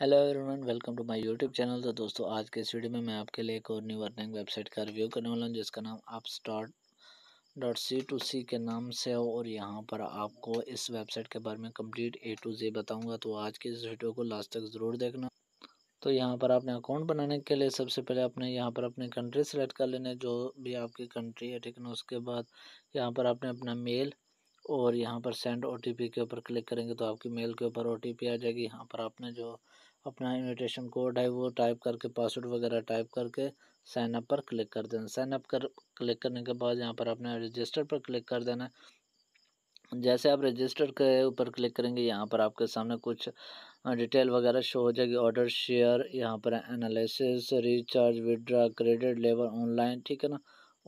hello everyone welcome to my YouTube channel तो दोस्तों आज के इस वीडियो में मैं आपके लिए एक और न्यू अर्निंग वेबसाइट का रिव्यू करने वाला हूं जिसका नाम app start dot C to C के नाम से हो और यहाँ पर आपको इस वेबसाइट के बारे में कंप्लीट ए टू जी बताऊँगा तो आज के इस वीडियो को लास्ट तक ज़रूर देखना तो यहाँ पर आपने अकाउंट बनाने के लिए सबसे पहले आपने यहाँ पर अपनी कंट्री सेलेक्ट कर लेना जो भी आपकी कंट्री है ठीक है ना उसके बाद यहाँ पर आपने अपना मेल और यहाँ पर सेंड ओ के ऊपर क्लिक करेंगे तो आपकी मेल के ऊपर ओ आ जाएगी यहाँ पर आपने जो अपना इन्विटेशन कोड है वो टाइप करके पासवर्ड वगैरह टाइप करके साइन अप पर क्लिक कर देना साइन अप कर क्लिक करने के बाद यहाँ पर आपने रजिस्टर पर क्लिक कर देना जैसे आप रजिस्टर के ऊपर क्लिक करेंगे यहाँ पर आपके सामने कुछ डिटेल वगैरह शो हो जाएगी ऑर्डर शेयर यहाँ पर analysis recharge withdraw credit labour online ठीक है ना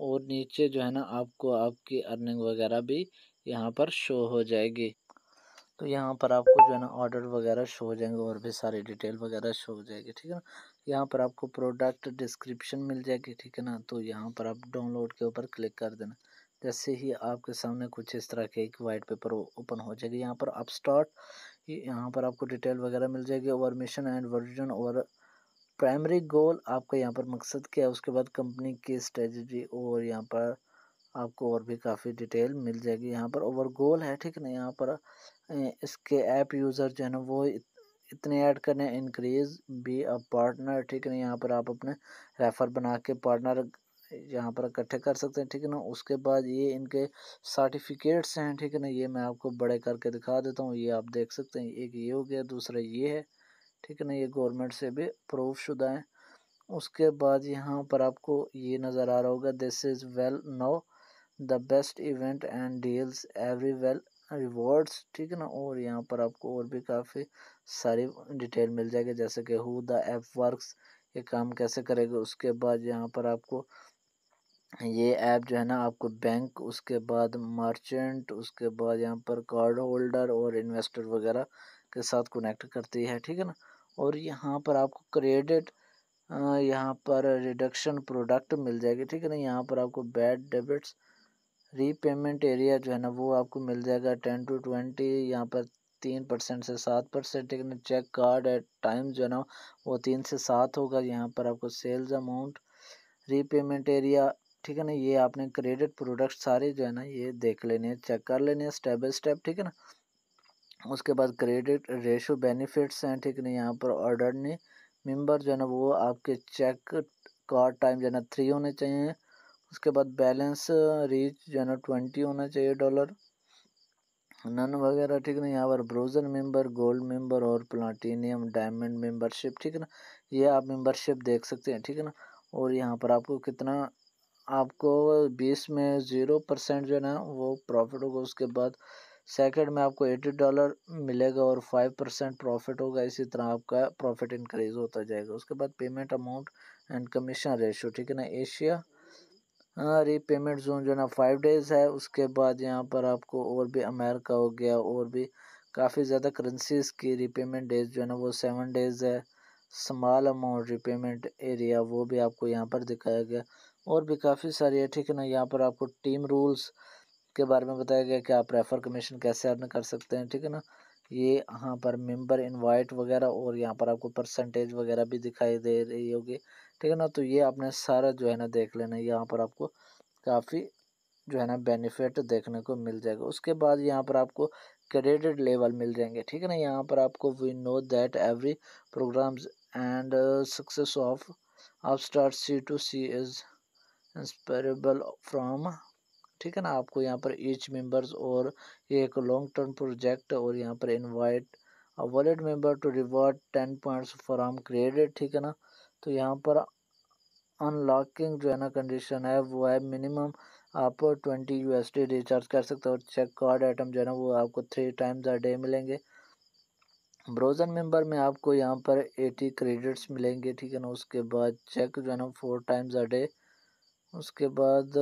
और नीचे जो है ना आपको आपकी अर्निंग वगैरह भी यहाँ पर शो हो जाएगी तो यहाँ पर आपको जो है ना ऑर्डर वगैरह शो हो जाएंगे और भी सारी डिटेल वगैरह शो हो जाएगी ठीक है ना यहाँ पर आपको प्रोडक्ट डिस्क्रिप्शन मिल जाएगी ठीक है ना तो यहाँ पर आप डाउनलोड के ऊपर क्लिक कर देना जैसे ही आपके सामने कुछ इस तरह के एक वाइट पेपर ओपन हो जाएगी यहाँ पर आप स्टार्ट यहाँ पर आपको डिटेल वगैरह मिल जाएगी और मिशन एंड वर्जन और प्राइमरी गोल आपका यहाँ पर मकसद क्या है उसके बाद कंपनी की स्ट्रेटजी और यहाँ पर आपको और भी काफ़ी डिटेल मिल जाएगी यहाँ पर ओवर गोल है ठीक ना यहाँ पर इसके ऐप यूज़र जो है ना वो इतने ऐड करने इंक्रीज बी अ पार्टनर ठीक है यहाँ पर आप अपने रेफ़र बना के पार्टनर यहाँ पर इकट्ठे कर सकते हैं ठीक है ना उसके बाद ये इनके सर्टिफिकेट्स हैं ठीक है ना ये मैं आपको बड़े करके दिखा देता हूँ ये आप देख सकते हैं एक ये हो गया दूसरा ये है ठीक है ना ये गवर्नमेंट से भी प्रूफ शुदा है उसके बाद यहाँ पर आपको ये नज़र आ रहा होगा this is well know the best event and deals every well rewards ठीक है ना और यहाँ पर आपको और भी काफ़ी सारी डिटेल मिल जाएगी जैसे कि हु द ऐप वर्क ये काम कैसे करेगा उसके बाद यहाँ पर आपको ये ऐप जो है ना आपको बैंक उसके बाद मर्चेंट उसके बाद यहाँ पर कार्ड होल्डर और इन्वेस्टर वगैरह के साथ कनेक्ट करती है ठीक है ना और यहाँ पर आपको क्रेडिट यहाँ पर रिडक्शन प्रोडक्ट मिल जाएगी ठीक है ना यहाँ पर आपको बैड डेबिट्स रीपेमेंट एरिया जो है ना वो आपको मिल जाएगा टेन टू ट्वेंटी यहाँ पर तीन परसेंट से सात परसेंट लेकिन चेक कार्ड एट टाइम जो है ना वो तीन से सात होगा यहाँ पर आपको सेल्स अमाउंट रीपेमेंट एरिया ठीक है ना ये आपने क्रेडिट प्रोडक्ट सारे जो है ना ये देख लेने हैं चेक कर लेने हैं स्टेप बाई स्टेप ठीक है ना उसके बाद क्रेडिट रेशो बेनिफिट्स हैं ठीक है ना यहाँ पर ऑर्डर ने मेम्बर जो है ना वो आपके चेक कार्ड टाइम जो है ना थ्री होने चाहिए उसके बाद बैलेंस रीच जो है ना ट्वेंटी होना चाहिए डॉलर नन वगैरह ठीक ना यहाँ पर ब्रोजर मेंबर गोल्ड मेंबर और प्लाटीनियम डायमंड मेंबरशिप ठीक है ना ये आप मेंबरशिप देख सकते हैं ठीक है ना और यहाँ पर आपको कितना आपको बीस में ज़ीरो परसेंट जो है ना वो प्रॉफिट होगा उसके बाद सेकंड में आपको एटी डॉलर मिलेगा और फाइव परसेंट प्रॉफिट होगा इसी तरह आपका प्रॉफिट इंक्रीज़ होता जाएगा उसके बाद payment amount and commission ratio ठीक है ना एशिया रीपेमेंट हाँ, जोन जो है ना फाइव डेज़ है उसके बाद यहाँ पर आपको और भी अमेरिका हो गया और भी काफ़ी ज़्यादा करेंसीज की रीपेमेंट डेज जो है ना वो सेवन डेज़ है स्मॉल अमाउंट रीपेमेंट एरिया वो भी आपको यहाँ पर दिखाया गया और भी काफ़ी सारी है ठीक है ना यहाँ पर आपको टीम रूल्स के बारे में बताया गया कि आप रेफ़र कमीशन कैसे अर्न कर सकते हैं ठीक है ना ये यहाँ पर मेंबर इनवाइट वगैरह और यहाँ पर आपको परसेंटेज वगैरह भी दिखाई दे रही होगी ठीक है ना तो ये आपने सारा जो है ना देख लेना यहाँ पर आपको काफ़ी जो है ना बेनिफिट देखने को मिल जाएगा उसके बाद यहाँ पर आपको क्रेडिट लेवल मिल जाएंगे ठीक है ना यहाँ पर आपको we know that every programs and success of app start C to C is inspirable from ठीक है ना आपको यहाँ पर ईच मेंबर्स और ये एक लॉन्ग टर्म प्रोजेक्ट और यहाँ पर invite wallet member to reward ten points for um credit ठीक है ना तो यहाँ पर अनलॉकिंग जो है ना कंडीशन है वो है मिनिमम आप ट्वेंटी यू रिचार्ज कर सकते हो चेक कार्ड आइटम जो है ना वो आपको थ्री टाइम्स अ डे मिलेंगे ब्रोजन मेंबर में आपको यहाँ पर एटी क्रेडिट्स मिलेंगे ठीक है ना उसके बाद चेक जो है ना फोर टाइम्स अ डे उसके बाद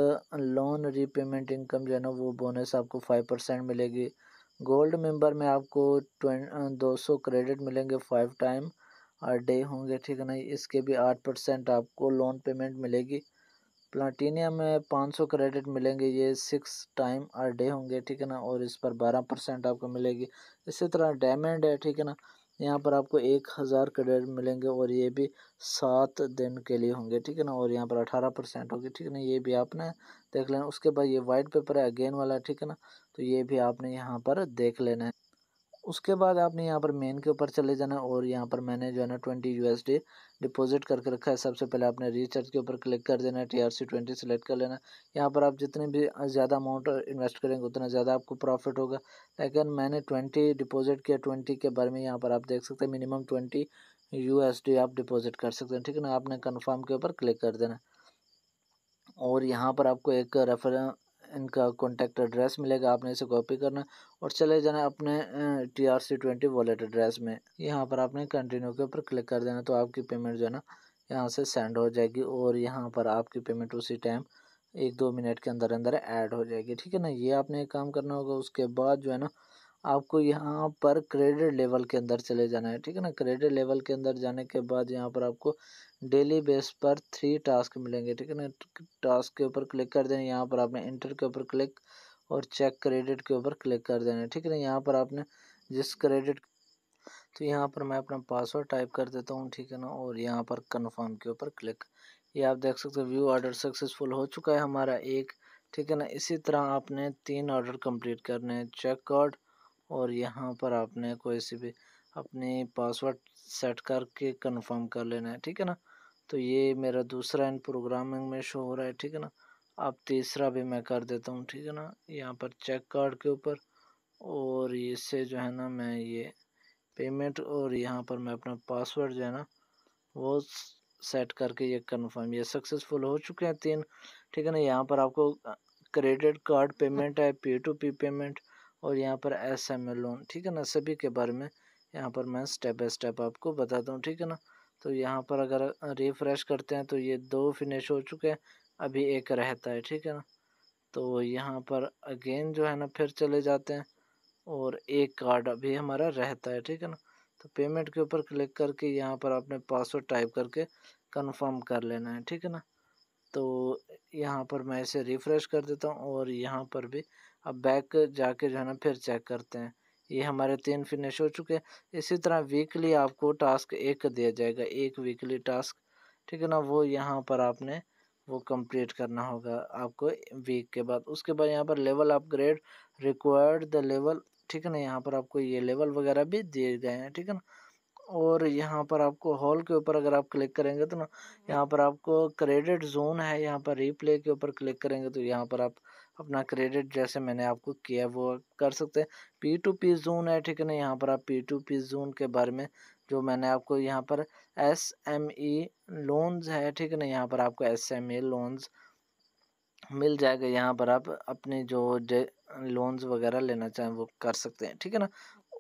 लोन रीपेमेंट इनकम जो है ना वो बोनस आपको फाइव परसेंट मिलेगी गोल्ड मेंबर में आपको ट्वें दो सौ क्रेडिट मिलेंगे फाइव टाइम आर डे होंगे ठीक है ना इसके भी आठ परसेंट आपको लोन पेमेंट मिलेगी प्लाटीनियम में पाँच सौ क्रेडिट मिलेंगे ये सिक्स टाइम आर डे होंगे ठीक है ना और इस पर बारह परसेंट आपको मिलेगी इसी तरह डायमंड है ठीक है ना यहाँ पर आपको एक हज़ार क्रेडिट मिलेंगे और ये भी सात दिन के लिए होंगे ठीक है ना और यहाँ पर अठारह परसेंट होगी ठीक है ना ये भी आपने देख लेना उसके बाद ये वाइट पेपर है अगेन वाला ठीक है ना तो ये भी आपने यहाँ पर देख लेना है उसके बाद आपने यहाँ पर मेन के ऊपर चले जाना और यहाँ पर मैंने जो है ना ट्वेंटी यू डिपॉजिट करके रखा है सबसे पहले आपने रिचार्ज के ऊपर क्लिक कर देना है T R C twenty select कर लेना यहाँ पर आप जितने भी ज़्यादा अमाउंट इन्वेस्ट करेंगे उतना ज़्यादा आपको प्रॉफिट होगा लेकिन मैंने ट्वेंटी डिपॉजिट किया ट्वेंटी के बारे में यहाँ पर आप देख सकते हैं मिनिमम ट्वेंटी यू आप डिपॉजिट कर सकते हैं ठीक है ना आपने कन्फर्म के ऊपर क्लिक कर देना और यहाँ पर आपको एक रेफर इनका कॉन्टैक्ट एड्रेस मिलेगा आपने इसे कॉपी करना और चले जाना अपने T R C twenty wallet address में यहाँ पर आपने कंटिन्यू के ऊपर क्लिक कर देना तो आपकी पेमेंट जो है ना यहाँ से सेंड हो जाएगी और यहाँ पर आपकी पेमेंट उसी टाइम एक दो मिनट के अंदर अंदर ऐड हो जाएगी ठीक है ना ये आपने काम करना होगा उसके बाद जो है ना आपको यहाँ पर क्रेडिट लेवल के अंदर चले जाना है ठीक है ना क्रेडिट लेवल के अंदर जाने के बाद यहाँ पर आपको डेली बेस पर थ्री टास्क मिलेंगे ठीक है ना टास्क तो के ऊपर क्लिक कर देना यहाँ पर आपने इंटर के ऊपर क्लिक और चेक क्रेडिट के ऊपर क्लिक कर देना ठीक है ना यहाँ पर आपने जिस क्रेडिट तो यहाँ पर मैं अपना पासवर्ड टाइप कर देता हूँ ठीक है ना और यहाँ पर कन्फर्म के ऊपर क्लिक ये आप देख सकते हो व्यू ऑर्डर सक्सेसफुल हो चुका है हमारा एक ठीक है ना इसी तरह आपने तीन ऑर्डर कंप्लीट करने हैं कार्ड और यहाँ पर आपने कोई सी भी अपने पासवर्ड सेट करके कंफर्म कर लेना है ठीक है ना तो ये मेरा दूसरा इन प्रोग्रामिंग में शो हो रहा है ठीक है ना अब तीसरा भी मैं कर देता हूँ ठीक है ना यहाँ पर चेक कार्ड के ऊपर और इससे जो है ना मैं ये पेमेंट और यहाँ पर मैं अपना पासवर्ड जो है ना वो सेट करके ये कन्फर्म ये सक्सेसफुल हो चुके हैं तीन ठीक है ना यहाँ पर आपको क्रेडिट कार्ड पेमेंट है पी टू पी पेमेंट और यहाँ पर एस एम ए लोन ठीक है ना सभी के बारे में यहाँ पर मैं स्टेप बाई स्टेप आपको बताता हूँ ठीक है ना तो यहाँ पर अगर रिफ्रेश करते हैं तो ये दो फिनिश हो चुके हैं अभी एक रहता है ठीक है ना तो यहाँ पर अगेन जो है ना फिर चले जाते हैं और एक कार्ड अभी हमारा रहता है ठीक है ना तो पेमेंट के ऊपर क्लिक करके यहाँ पर आपने पासवर्ड टाइप करके कंफर्म कर लेना है ठीक है ना तो यहाँ पर मैं इसे रिफ़्रेश कर देता हूँ और यहाँ पर भी अब बैक जाके जो है ना फिर चेक करते हैं ये हमारे तीन फिनिश हो चुके हैं इसी तरह वीकली आपको टास्क एक दिया जाएगा एक वीकली टास्क ठीक है ना वो यहाँ पर आपने वो कंप्लीट करना होगा आपको वीक के बाद उसके बाद यहाँ पर level upgrade required the level ठीक है ना यहाँ पर आपको ये लेवल वगैरह भी दिए गए हैं ठीक है ना और यहाँ पर आपको हॉल के ऊपर अगर आप क्लिक करेंगे तो ना यहाँ पर आपको क्रेडिट जोन है यहाँ पर रीप्ले के ऊपर क्लिक करेंगे तो यहाँ पर आप अपना क्रेडिट जैसे मैंने आपको किया वो कर सकते हैं पी टू पी जून है ठीक है ना यहाँ पर आप पी टू पी जून के बारे में जो मैंने आपको यहाँ पर एस एम ई लोन्स है ठीक है ना यहाँ पर आपको एस एम ई लोन्स मिल जाएगा यहाँ पर आप अपने जो लोन्स वगैरह लेना चाहें वो कर सकते हैं ठीक है ना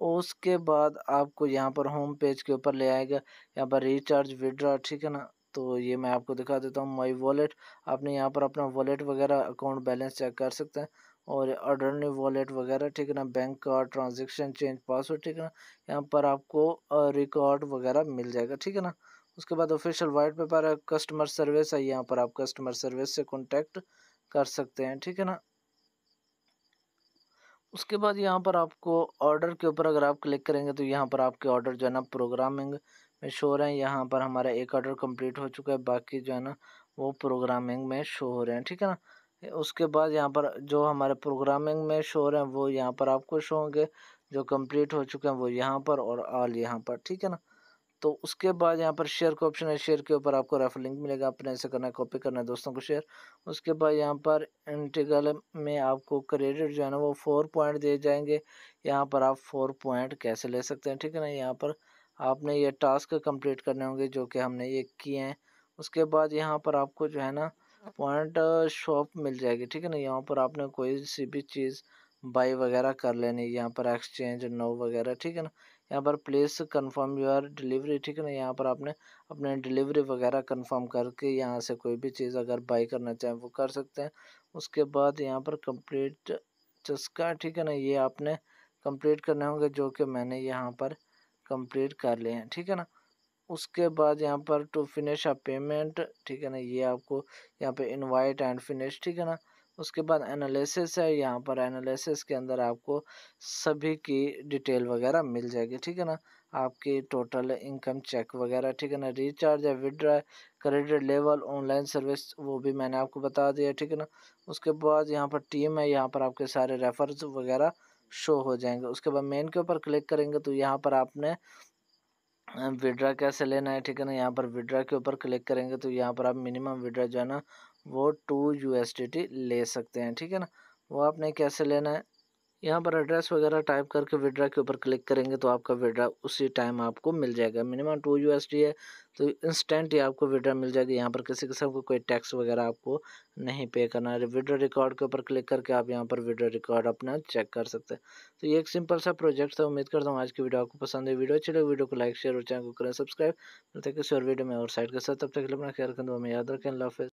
उसके बाद आपको यहाँ पर होम पेज के ऊपर ले आएगा यहाँ पर रिचार्ज विड्रा ठीक है ना तो ये मैं आपको दिखा देता हूँ माई वॉलेट आपने यहाँ पर अपना वॉलेट वगैरह अकाउंट बैलेंस चेक कर सकते हैं और अडरनी वॉलेट वगैरह ठीक है ना बैंक का ट्रांजेक्शन चेंज पासवर्ड ठीक है ना यहाँ पर आपको रिकॉर्ड वगैरह मिल जाएगा ठीक है ना उसके बाद ऑफिशियल वाइट पेपर है कस्टमर सर्विस है यहाँ पर आप कस्टमर सर्विस से कॉन्टेक्ट कर सकते हैं ठीक है ना उसके बाद यहाँ पर आपको ऑर्डर के ऊपर अगर आप क्लिक करेंगे तो यहाँ पर आपके ऑर्डर जो है ना प्रोग्रामिंग में शो हो रहे हैं यहाँ पर हमारा एक ऑर्डर कंप्लीट हो चुका है बाकी जो है ना वो प्रोग्रामिंग में शो हो रहे हैं ठीक है ना उसके बाद यहाँ पर जो हमारे प्रोग्रामिंग में शो हो रहे हैं वो यहाँ पर आपको शो होंगे जो कंप्लीट हो चुके हैं वो यहाँ पर और ऑल यहाँ पर ठीक है ना तो उसके बाद यहाँ पर शेयर का ऑप्शन है शेयर के ऊपर आपको रेफर लिंक मिलेगा अपने ऐसे करना है कॉपी करना है दोस्तों को शेयर उसके बाद यहाँ पर इंटीगल में आपको क्रेडिट जो है ना वो फोर पॉइंट दिए जाएंगे यहाँ पर आप फोर पॉइंट कैसे ले सकते हैं ठीक है ना यहाँ पर आपने ये टास्क कंप्लीट करने होंगे जो कि हमने ये किए हैं उसके बाद यहाँ पर आपको जो है ना पॉइंट शॉप मिल जाएगी ठीक है ना यहाँ पर आपने कोई सी भी चीज़ बाई वगैरह कर लेनी यहाँ पर एक्सचेंज नो वगैरह ठीक है ना यहाँ पर प्लेस कंफर्म योर डिलीवरी ठीक है ना यहाँ पर आपने अपने डिलीवरी वगैरह कंफर्म करके यहाँ से कोई भी चीज़ अगर बाई करना चाहें वो कर सकते हैं उसके बाद यहाँ पर कंप्लीट चस्का ठीक है ना ये आपने कंप्लीट करने होंगे जो कि मैंने यहाँ पर कंप्लीट कर लें ठीक है ना उसके बाद यहाँ पर टू फिनिश अ पेमेंट ठीक है ना ये आपको यहाँ पे इनवाइट एंड फिनिश ठीक है ना उसके बाद एनालिसिस है यहाँ पर एनालिसिस के अंदर आपको सभी की डिटेल वगैरह मिल जाएगी ठीक है ना आपकी टोटल इनकम चेक वगैरह ठीक है ना रिचार्ज या withdraw credit level online service वो भी मैंने आपको बता दिया ठीक है ना उसके बाद यहाँ पर टीम है यहाँ पर आपके सारे रेफर्स वगैरह शो हो जाएंगे उसके बाद मेन के ऊपर क्लिक करेंगे तो यहाँ पर आपने विड्रा कैसे लेना है ठीक है ना यहाँ पर विड्रा के ऊपर क्लिक करेंगे तो यहाँ पर आप मिनिमम विड्रा जो है ना वो टू यू ले सकते हैं ठीक है ना वो आपने कैसे लेना है यहाँ पर एड्रेस वगैरह टाइप करके विड्रा के ऊपर क्लिक करेंगे तो आपका विड्रा उसी टाइम आपको मिल जाएगा मिनिमम टू यू है तो इंस्टेंट ही आपको विड्रा मिल जाएगी यहाँ पर किसी किस्म को कोई टैक्स वगैरह आपको नहीं पे करना है विड्रा रिकॉर्ड के ऊपर क्लिक करके आप यहाँ पर विड्रा रिकॉर्ड अपना चेक कर सकते हैं तो ये एक सिंपल सा प्रोजेक्ट था उम्मीद करता हूँ आज की वीडियो आपको पसंद है वीडियो अच्छी लगे वीडियो को लाइक शेयर और चैनल को करें सब्सक्राइब मिलते किसी और वीडियो में और साइड के साथ तब तक अपना ख्याल रखें दो हमें याद रखें लाफिज